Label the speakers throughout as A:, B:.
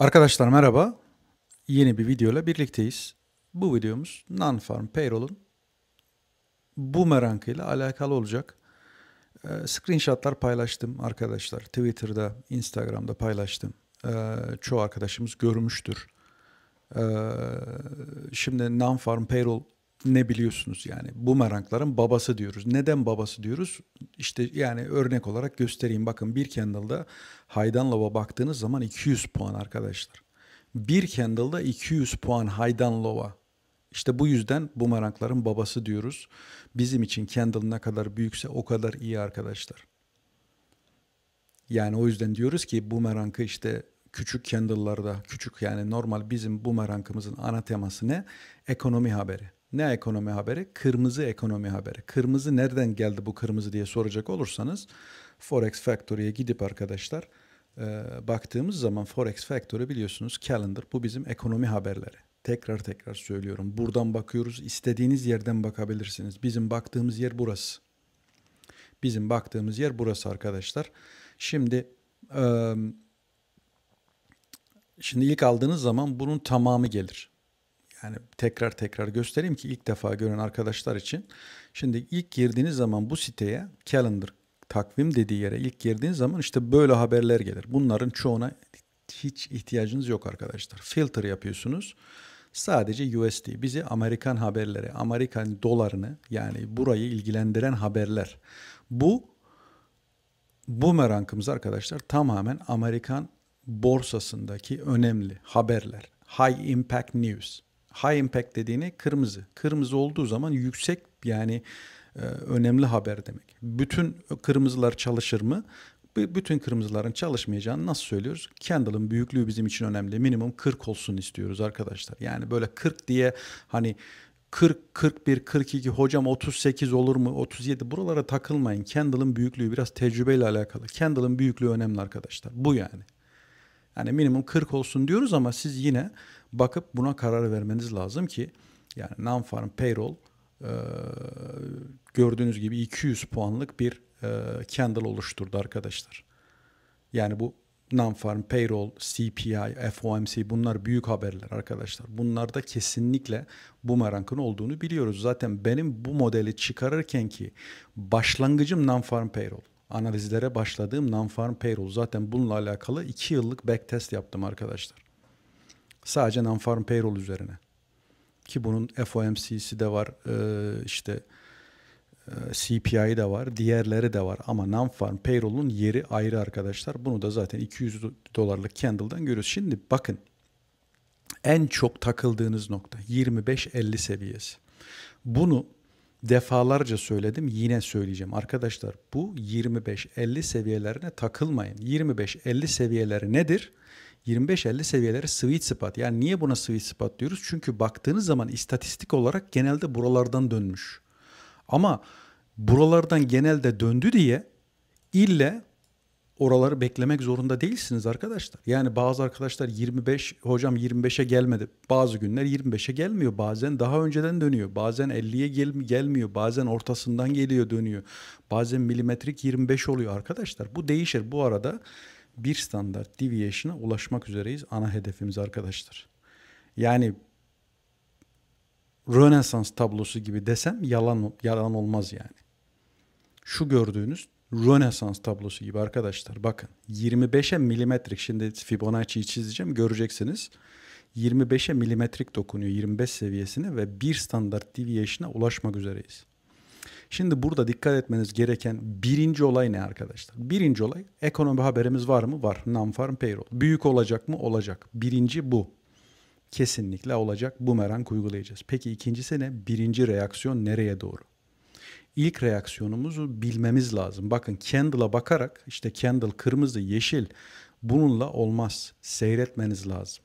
A: Arkadaşlar merhaba. Yeni bir videoyla birlikteyiz. Bu videomuz Non-Farm Payroll'un Boomerang ile alakalı olacak. Ee, screenshotlar paylaştım arkadaşlar. Twitter'da, Instagram'da paylaştım. Ee, çoğu arkadaşımız görmüştür. Ee, şimdi Non-Farm Payroll ne biliyorsunuz yani. Bumerangların babası diyoruz. Neden babası diyoruz? İşte yani örnek olarak göstereyim. Bakın bir candle'da Haydan Lova baktığınız zaman 200 puan arkadaşlar. Bir candle'da 200 puan Haydan Lova. İşte bu yüzden bumerangların babası diyoruz. Bizim için candle ne kadar büyükse o kadar iyi arkadaşlar. Yani o yüzden diyoruz ki bumerangı işte küçük candle'larda küçük yani normal bizim bumerangımızın ana teması ne? Ekonomi haberi ne ekonomi haberi? Kırmızı ekonomi haberi. Kırmızı nereden geldi bu kırmızı diye soracak olursanız Forex Factory'e gidip arkadaşlar e, baktığımız zaman Forex Factory biliyorsunuz calendar bu bizim ekonomi haberleri. Tekrar tekrar söylüyorum. Buradan bakıyoruz. istediğiniz yerden bakabilirsiniz. Bizim baktığımız yer burası. Bizim baktığımız yer burası arkadaşlar. Şimdi e, şimdi ilk aldığınız zaman bunun tamamı gelir yani tekrar tekrar göstereyim ki ilk defa gören arkadaşlar için. Şimdi ilk girdiğiniz zaman bu siteye calendar takvim dediği yere ilk girdiğiniz zaman işte böyle haberler gelir. Bunların çoğuna hiç ihtiyacınız yok arkadaşlar. Filter yapıyorsunuz. Sadece USD bizi Amerikan haberleri, Amerikan dolarını yani burayı ilgilendiren haberler. Bu bumerangımız arkadaşlar tamamen Amerikan borsasındaki önemli haberler. High impact news. High impact dediğini kırmızı. Kırmızı olduğu zaman yüksek yani e, önemli haber demek. Bütün kırmızılar çalışır mı? bütün kırmızıların çalışmayacağını nasıl söylüyoruz? Candle'ın büyüklüğü bizim için önemli. Minimum 40 olsun istiyoruz arkadaşlar. Yani böyle 40 diye hani 40, 41, 42 hocam 38 olur mu? 37 buralara takılmayın. Candle'ın büyüklüğü biraz tecrübeyle alakalı. Candle'ın büyüklüğü önemli arkadaşlar. Bu yani. Yani minimum 40 olsun diyoruz ama siz yine bakıp buna karar vermeniz lazım ki yani non payroll gördüğünüz gibi 200 puanlık bir candle oluşturdu arkadaşlar. Yani bu non payroll, CPI, FOMC bunlar büyük haberler arkadaşlar. Bunlarda kesinlikle bumerangın olduğunu biliyoruz. Zaten benim bu modeli çıkarırken ki başlangıcım non payroll analizlere başladığım non-farm payroll. Zaten bununla alakalı 2 yıllık backtest yaptım arkadaşlar. Sadece non-farm payroll üzerine. Ki bunun FOMC'si de var, e, işte e, CPI de var, diğerleri de var. Ama non-farm payroll'un yeri ayrı arkadaşlar. Bunu da zaten 200 dolarlık candle'dan görüyoruz. Şimdi bakın en çok takıldığınız nokta 25-50 seviyesi. Bunu defalarca söyledim yine söyleyeceğim. Arkadaşlar bu 25-50 seviyelerine takılmayın. 25-50 seviyeleri nedir? 25-50 seviyeleri sweet spot. Yani niye buna sweet spot diyoruz? Çünkü baktığınız zaman istatistik olarak genelde buralardan dönmüş. Ama buralardan genelde döndü diye ille oraları beklemek zorunda değilsiniz arkadaşlar. Yani bazı arkadaşlar 25 hocam 25'e gelmedi. Bazı günler 25'e gelmiyor. Bazen daha önceden dönüyor. Bazen 50'ye gel gelmiyor. Bazen ortasından geliyor dönüyor. Bazen milimetrik 25 oluyor arkadaşlar. Bu değişir. Bu arada bir standart deviation'a ulaşmak üzereyiz ana hedefimiz arkadaşlar. Yani Rönesans tablosu gibi desem yalan yalan olmaz yani. Şu gördüğünüz Rönesans tablosu gibi arkadaşlar. Bakın 25'e milimetrik şimdi Fibonacci'yi çizeceğim göreceksiniz. 25'e milimetrik dokunuyor 25 seviyesine ve bir standart deviation'a ulaşmak üzereyiz. Şimdi burada dikkat etmeniz gereken birinci olay ne arkadaşlar? Birinci olay ekonomi haberimiz var mı? Var. Non-farm payroll. Büyük olacak mı? Olacak. Birinci bu. Kesinlikle olacak. Bumerang uygulayacağız. Peki ikincisi ne? Birinci reaksiyon nereye doğru? ilk reaksiyonumuzu bilmemiz lazım. Bakın candle'a bakarak işte candle kırmızı, yeşil bununla olmaz. Seyretmeniz lazım.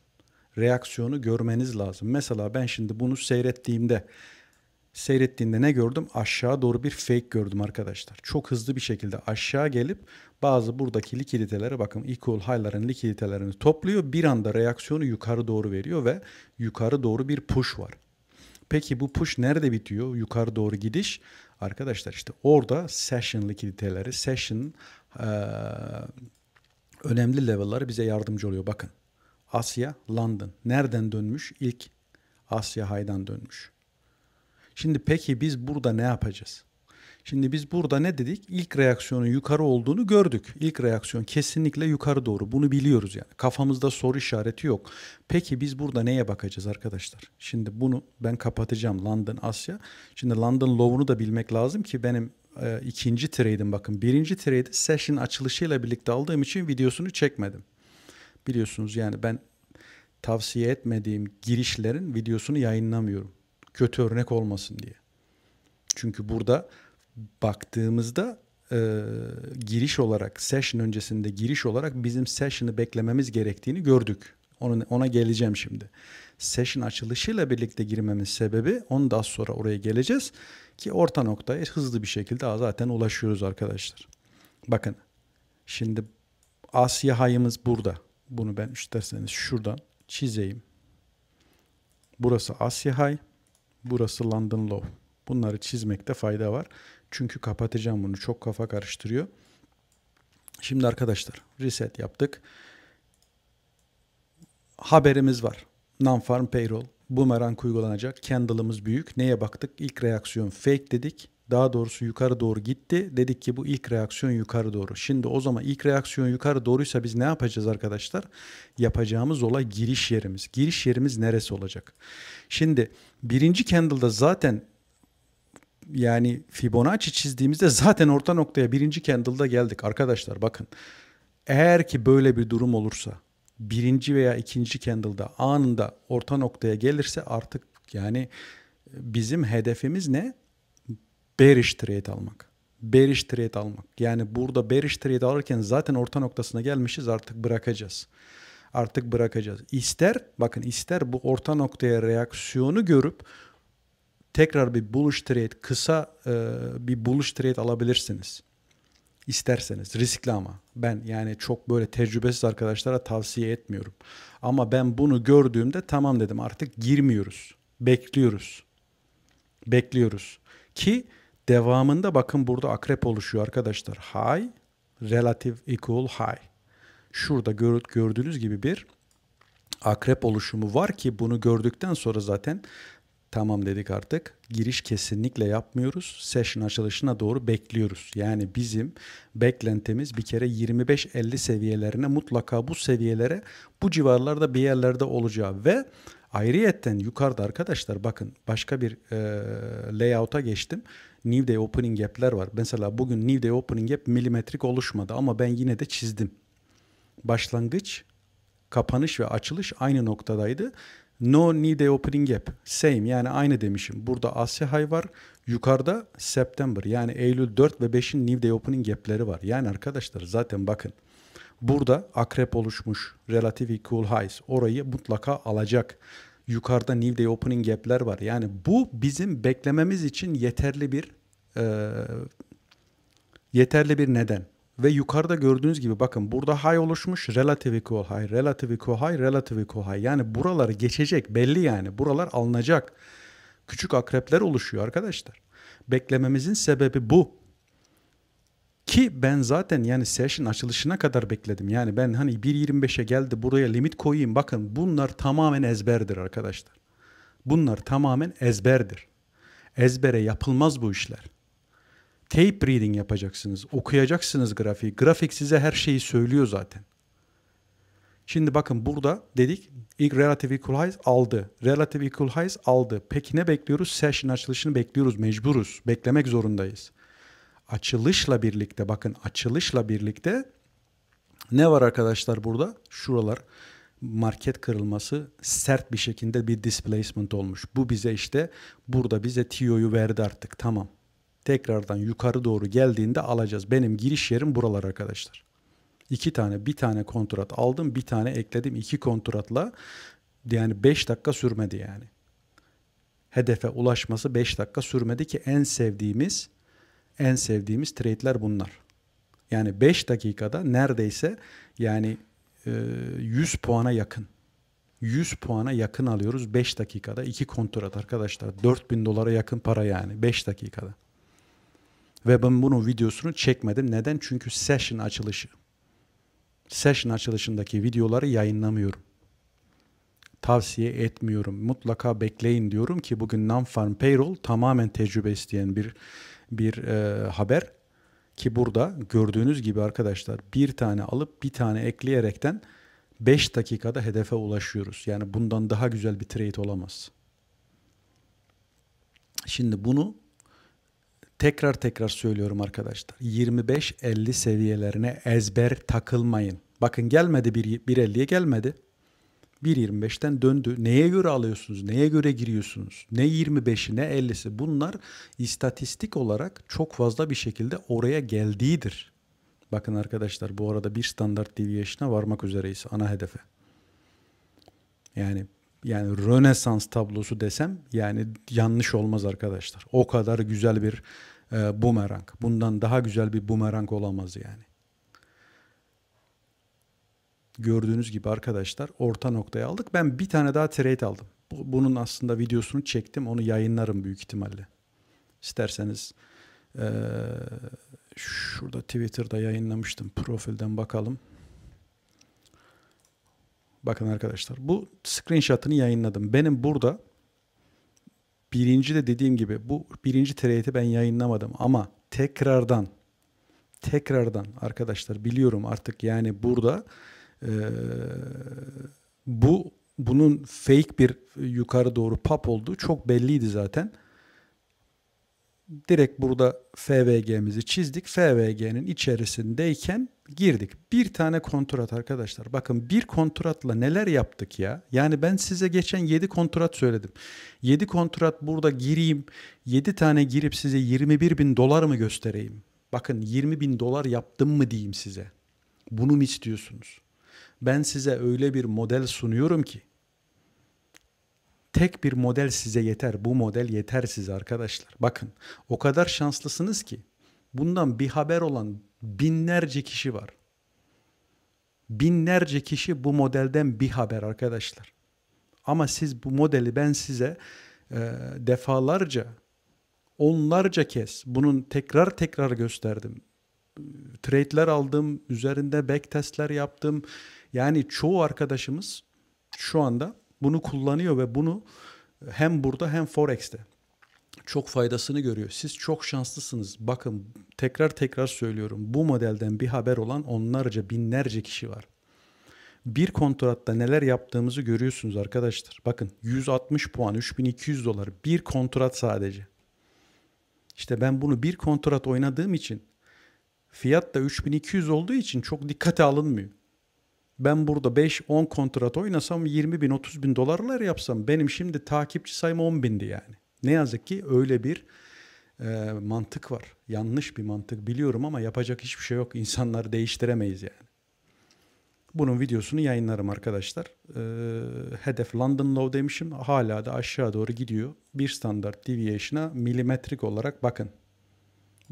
A: Reaksiyonu görmeniz lazım. Mesela ben şimdi bunu seyrettiğimde seyrettiğinde ne gördüm? Aşağı doğru bir fake gördüm arkadaşlar. Çok hızlı bir şekilde aşağı gelip bazı buradaki likiditelere bakın equal high'ların likiditelerini topluyor. Bir anda reaksiyonu yukarı doğru veriyor ve yukarı doğru bir push var. Peki bu push nerede bitiyor? Yukarı doğru gidiş Arkadaşlar işte orada session likiditeleri, session e, önemli level'ları bize yardımcı oluyor. Bakın Asya, London. Nereden dönmüş? İlk Asya Hay'dan dönmüş. Şimdi peki biz burada ne yapacağız? Şimdi biz burada ne dedik? İlk reaksiyonun yukarı olduğunu gördük. İlk reaksiyon kesinlikle yukarı doğru. Bunu biliyoruz yani. Kafamızda soru işareti yok. Peki biz burada neye bakacağız arkadaşlar? Şimdi bunu ben kapatacağım London Asya. Şimdi London Low'unu da bilmek lazım ki benim e, ikinci trade'im bakın. Birinci trade, session açılışıyla birlikte aldığım için videosunu çekmedim. Biliyorsunuz yani ben tavsiye etmediğim girişlerin videosunu yayınlamıyorum. Kötü örnek olmasın diye. Çünkü burada baktığımızda e, giriş olarak session öncesinde giriş olarak bizim session'ı beklememiz gerektiğini gördük. Onun, ona geleceğim şimdi. Session açılışıyla birlikte girmemin sebebi onu daha sonra oraya geleceğiz ki orta noktaya hızlı bir şekilde zaten ulaşıyoruz arkadaşlar. Bakın şimdi Asya hayımız burada. Bunu ben isterseniz şuradan çizeyim. Burası Asya hay, burası London Low. Bunları çizmekte fayda var. Çünkü kapatacağım bunu. Çok kafa karıştırıyor. Şimdi arkadaşlar reset yaptık. Haberimiz var. Non-farm payroll. Boomerang uygulanacak. Candle'ımız büyük. Neye baktık? İlk reaksiyon fake dedik. Daha doğrusu yukarı doğru gitti. Dedik ki bu ilk reaksiyon yukarı doğru. Şimdi o zaman ilk reaksiyon yukarı doğruysa biz ne yapacağız arkadaşlar? Yapacağımız olay giriş yerimiz. Giriş yerimiz neresi olacak? Şimdi birinci candle'da zaten yani Fibonacci çizdiğimizde zaten orta noktaya birinci candle'da geldik arkadaşlar bakın. Eğer ki böyle bir durum olursa birinci veya ikinci candle'da anında orta noktaya gelirse artık yani e, bizim hedefimiz ne? Bearish trade almak. Bearish trade almak. Yani burada bearish trade alırken zaten orta noktasına gelmişiz artık bırakacağız. Artık bırakacağız. İster bakın ister bu orta noktaya reaksiyonu görüp tekrar bir bullish trade, kısa e, bir bullish trade alabilirsiniz. İsterseniz riskli ama ben yani çok böyle tecrübesiz arkadaşlara tavsiye etmiyorum. Ama ben bunu gördüğümde tamam dedim artık girmiyoruz. Bekliyoruz. Bekliyoruz. Ki devamında bakın burada akrep oluşuyor arkadaşlar. High, relative equal high. Şurada gördüğünüz gibi bir akrep oluşumu var ki bunu gördükten sonra zaten tamam dedik artık. Giriş kesinlikle yapmıyoruz. Session açılışına doğru bekliyoruz. Yani bizim beklentimiz bir kere 25-50 seviyelerine mutlaka bu seviyelere bu civarlarda bir yerlerde olacağı ve ayrıyetten yukarıda arkadaşlar bakın başka bir e, layout'a geçtim. New Day Opening Gap'ler var. Mesela bugün New Day Opening Gap milimetrik oluşmadı ama ben yine de çizdim. Başlangıç, kapanış ve açılış aynı noktadaydı No nide opening gap. Same yani aynı demişim. Burada Asya High var. Yukarıda September yani Eylül 4 ve 5'in New Day Opening gap'leri var. Yani arkadaşlar zaten bakın. Burada akrep oluşmuş relative cool highs. Orayı mutlaka alacak. Yukarıda New Day Opening gap'ler var. Yani bu bizim beklememiz için yeterli bir e, yeterli bir neden. Ve yukarıda gördüğünüz gibi bakın burada high oluşmuş. Relative equal high, relative equal high, relative equal high. Yani buraları geçecek belli yani. Buralar alınacak. Küçük akrepler oluşuyor arkadaşlar. Beklememizin sebebi bu. Ki ben zaten yani session açılışına kadar bekledim. Yani ben hani 1.25'e geldi buraya limit koyayım. Bakın bunlar tamamen ezberdir arkadaşlar. Bunlar tamamen ezberdir. Ezbere yapılmaz bu işler. Tape reading yapacaksınız. Okuyacaksınız grafiği. Grafik size her şeyi söylüyor zaten. Şimdi bakın burada dedik ilk relative equalize aldı. Relative equalize aldı. Peki ne bekliyoruz? Session açılışını bekliyoruz. Mecburuz. Beklemek zorundayız. Açılışla birlikte bakın açılışla birlikte ne var arkadaşlar burada? Şuralar market kırılması sert bir şekilde bir displacement olmuş. Bu bize işte burada bize TIO'yu verdi artık tamam tekrardan yukarı doğru geldiğinde alacağız. Benim giriş yerim buralar arkadaşlar. İki tane bir tane kontrat aldım bir tane ekledim iki kontratla yani 5 dakika sürmedi yani. Hedefe ulaşması 5 dakika sürmedi ki en sevdiğimiz en sevdiğimiz trade'ler bunlar. Yani 5 dakikada neredeyse yani 100 e, puana yakın. 100 puana yakın alıyoruz 5 dakikada. 2 kontrat arkadaşlar. 4000 dolara yakın para yani 5 dakikada. Ve ben bunun videosunu çekmedim. Neden? Çünkü session açılışı. Session açılışındaki videoları yayınlamıyorum. Tavsiye etmiyorum. Mutlaka bekleyin diyorum ki bugün non-farm payroll tamamen tecrübe isteyen bir bir e, haber ki burada gördüğünüz gibi arkadaşlar bir tane alıp bir tane ekleyerekten 5 dakikada hedefe ulaşıyoruz. Yani bundan daha güzel bir trade olamaz. Şimdi bunu Tekrar tekrar söylüyorum arkadaşlar. 25-50 seviyelerine ezber takılmayın. Bakın gelmedi 1.50'ye gelmedi. 1.25'ten döndü. Neye göre alıyorsunuz? Neye göre giriyorsunuz? Ne 25'i ne 50'si? Bunlar istatistik olarak çok fazla bir şekilde oraya geldiğidir. Bakın arkadaşlar bu arada bir standart deviation'a varmak üzereyiz ana hedefe. Yani yani Rönesans tablosu desem yani yanlış olmaz arkadaşlar. O kadar güzel bir e, bumerang. Bundan daha güzel bir bumerang olamaz yani. Gördüğünüz gibi arkadaşlar orta noktaya aldık. Ben bir tane daha trade aldım. Bunun aslında videosunu çektim. Onu yayınlarım büyük ihtimalle. İsterseniz e, şurada Twitter'da yayınlamıştım. Profilden bakalım. Bakın arkadaşlar bu screenshot'ını yayınladım. Benim burada birinci de dediğim gibi bu birinci TRT'i ben yayınlamadım ama tekrardan tekrardan arkadaşlar biliyorum artık yani burada e, bu bunun fake bir yukarı doğru pop olduğu çok belliydi zaten direkt burada FVG'mizi çizdik. FVG'nin içerisindeyken girdik. Bir tane kontrat arkadaşlar. Bakın bir kontratla neler yaptık ya. Yani ben size geçen 7 kontrat söyledim. 7 kontrat burada gireyim. 7 tane girip size 21 bin dolar mı göstereyim? Bakın 20 bin dolar yaptım mı diyeyim size. Bunu mu istiyorsunuz? Ben size öyle bir model sunuyorum ki Tek bir model size yeter. Bu model yeter size arkadaşlar. Bakın o kadar şanslısınız ki bundan bir haber olan binlerce kişi var. Binlerce kişi bu modelden bir haber arkadaşlar. Ama siz bu modeli ben size e, defalarca, onlarca kez bunun tekrar tekrar gösterdim. Trade'ler aldım, üzerinde backtestler yaptım. Yani çoğu arkadaşımız şu anda bunu kullanıyor ve bunu hem burada hem Forex'te çok faydasını görüyor. Siz çok şanslısınız. Bakın tekrar tekrar söylüyorum. Bu modelden bir haber olan onlarca binlerce kişi var. Bir kontratta neler yaptığımızı görüyorsunuz arkadaşlar. Bakın 160 puan 3200 dolar bir kontrat sadece. İşte ben bunu bir kontrat oynadığım için fiyat da 3200 olduğu için çok dikkate alınmıyor ben burada 5-10 kontrat oynasam 20 bin 30 bin dolarlar yapsam benim şimdi takipçi sayım 10 bindi yani. Ne yazık ki öyle bir e, mantık var. Yanlış bir mantık biliyorum ama yapacak hiçbir şey yok. İnsanları değiştiremeyiz yani. Bunun videosunu yayınlarım arkadaşlar. E, hedef London Low demişim. Hala da aşağı doğru gidiyor. Bir standart deviation'a milimetrik olarak bakın.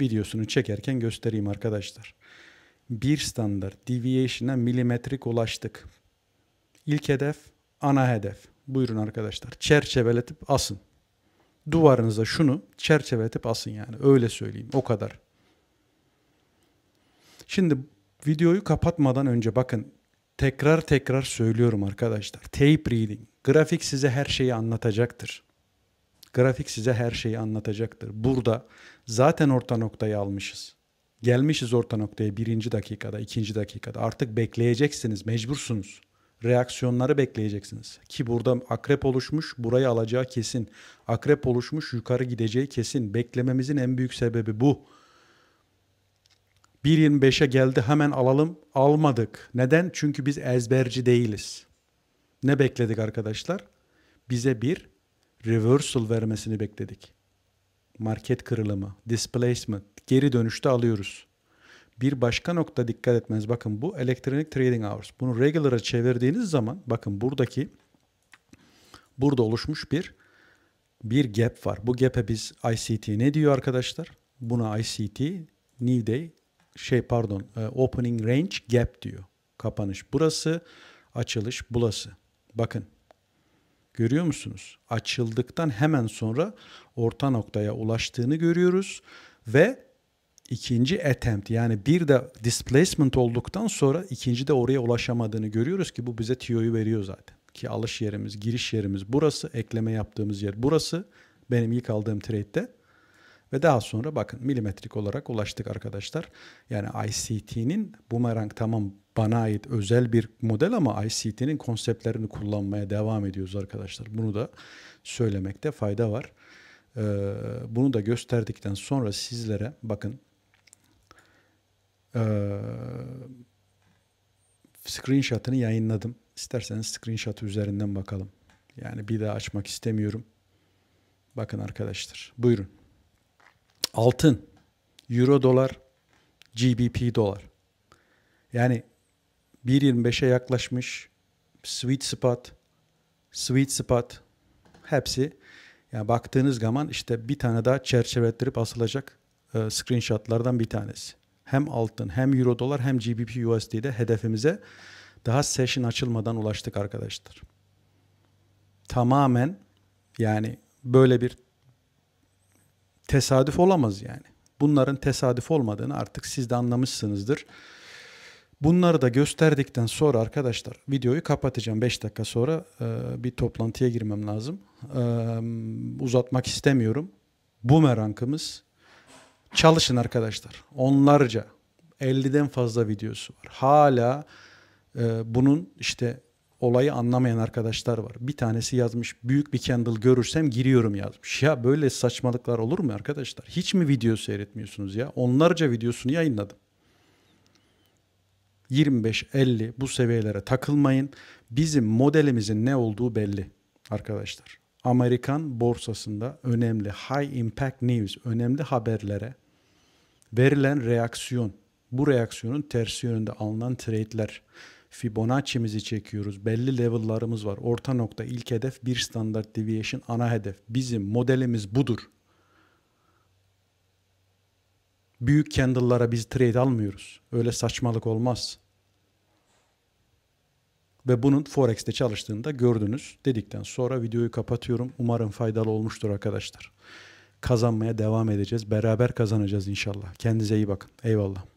A: Videosunu çekerken göstereyim arkadaşlar bir standart deviation'a milimetrik ulaştık. İlk hedef, ana hedef. Buyurun arkadaşlar çerçeveletip asın. Duvarınıza şunu çerçeveletip asın yani öyle söyleyeyim o kadar. Şimdi videoyu kapatmadan önce bakın tekrar tekrar söylüyorum arkadaşlar. Tape reading. Grafik size her şeyi anlatacaktır. Grafik size her şeyi anlatacaktır. Burada zaten orta noktayı almışız. Gelmişiz orta noktaya birinci dakikada, ikinci dakikada. Artık bekleyeceksiniz, mecbursunuz. Reaksiyonları bekleyeceksiniz. Ki burada akrep oluşmuş, burayı alacağı kesin. Akrep oluşmuş, yukarı gideceği kesin. Beklememizin en büyük sebebi bu. 1.25'e geldi hemen alalım. Almadık. Neden? Çünkü biz ezberci değiliz. Ne bekledik arkadaşlar? Bize bir reversal vermesini bekledik market kırılımı, displacement, geri dönüşte alıyoruz. Bir başka nokta dikkat etmeniz. Bakın bu elektronik trading hours. Bunu regular'a çevirdiğiniz zaman bakın buradaki burada oluşmuş bir bir gap var. Bu gap'e biz ICT ne diyor arkadaşlar? Buna ICT New Day şey pardon e, opening range gap diyor. Kapanış burası, açılış burası. Bakın Görüyor musunuz? Açıldıktan hemen sonra orta noktaya ulaştığını görüyoruz ve ikinci attempt yani bir de displacement olduktan sonra ikinci de oraya ulaşamadığını görüyoruz ki bu bize TO'yu veriyor zaten. Ki alış yerimiz, giriş yerimiz burası, ekleme yaptığımız yer burası. Benim ilk aldığım trade'de ve daha sonra bakın milimetrik olarak ulaştık arkadaşlar. Yani ICT'nin bumerang tamam bana ait özel bir model ama ICT'nin konseptlerini kullanmaya devam ediyoruz arkadaşlar. Bunu da söylemekte fayda var. Ee, bunu da gösterdikten sonra sizlere bakın ee, screenshot'ını yayınladım. İsterseniz screenshot üzerinden bakalım. Yani bir daha açmak istemiyorum. Bakın arkadaşlar. Buyurun altın, euro dolar, GBP dolar. Yani 1.25'e yaklaşmış sweet spot, sweet spot hepsi yani baktığınız zaman işte bir tane daha çerçevelettirip asılacak e, screenshotlardan bir tanesi. Hem altın hem euro dolar hem GBP USD'de hedefimize daha session açılmadan ulaştık arkadaşlar. Tamamen yani böyle bir tesadüf olamaz yani. Bunların tesadüf olmadığını artık siz de anlamışsınızdır. Bunları da gösterdikten sonra arkadaşlar videoyu kapatacağım. 5 dakika sonra e, bir toplantıya girmem lazım. E, uzatmak istemiyorum. Bu merankımız çalışın arkadaşlar. Onlarca 50'den fazla videosu var. Hala e, bunun işte olayı anlamayan arkadaşlar var. Bir tanesi yazmış büyük bir candle görürsem giriyorum yazmış. Ya böyle saçmalıklar olur mu arkadaşlar? Hiç mi video seyretmiyorsunuz ya? Onlarca videosunu yayınladım. 25-50 bu seviyelere takılmayın. Bizim modelimizin ne olduğu belli arkadaşlar. Amerikan borsasında önemli high impact news, önemli haberlere verilen reaksiyon, bu reaksiyonun tersi yönünde alınan trade'ler Fibonacci'mizi çekiyoruz. Belli level'larımız var. Orta nokta ilk hedef bir standart deviation ana hedef. Bizim modelimiz budur. Büyük candle'lara biz trade almıyoruz. Öyle saçmalık olmaz. Ve bunun Forex'te çalıştığında gördünüz. Dedikten sonra videoyu kapatıyorum. Umarım faydalı olmuştur arkadaşlar. Kazanmaya devam edeceğiz. Beraber kazanacağız inşallah. Kendinize iyi bakın. Eyvallah.